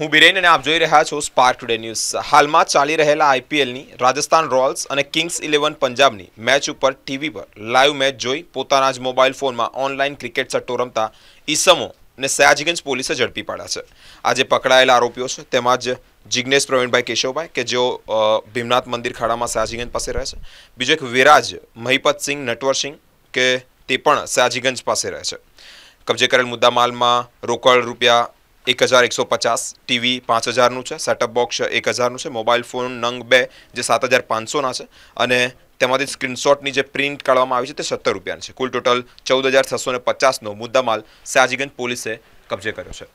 હું વિરેનને આપ જોઈ રહ્યા છો સ્પાર્ક ટુડે ન્યૂઝ હાલમાં ચાલી રહેલા IPL ની રાજસ્થાન રોલ્સ અને કિંગ્સ 11 પંજાબની મેચ ઉપર ટીવી પર લાઈવ મેચ જોઈ પોતારાજ મોબાઈલ ફોન માં ઓનલાઈન ક્રિકેટ સટ્ટો રમતા ઇસમો ને સાજીગંજ પોલીસે જડપી પાડ્યા છે આજે પકડાયેલા આરોપીઓ છે તેમાં જ જીગ્નેશ પ્રોવિનભાઈ કેશવભાઈ કે જેઓ ભીમનાથ મંદિર ખાડા માં સાજીગંજ પાસે રહે છે બીજો એક વિરાજ મહિપતસિંહ નટવરસિંહ કે તે પણ સાજીગંજ પાસે રહે છે કબજે કરેલ મુદ્દામાલ માં રોકડ રૂપિયા એક હજાર એકસો પચાસ ટીવી પાંચ હજારનું છે સેટઅપ બોક્સ એક હજારનું છે મોબાઈલ ફોન નંગ બે જે સાત હજાર પાંચસોના છે અને તેમાંથી સ્ક્રીનશોટની જે પ્રિન્ટ કાઢવામાં આવી છે તે સત્તર રૂપિયાની છે કુલ ટોટલ ચૌદ હજાર છસો ને પચાસનો મુદ્દામાલ સાજીગંજ પોલીસે કબજે કર્યો છે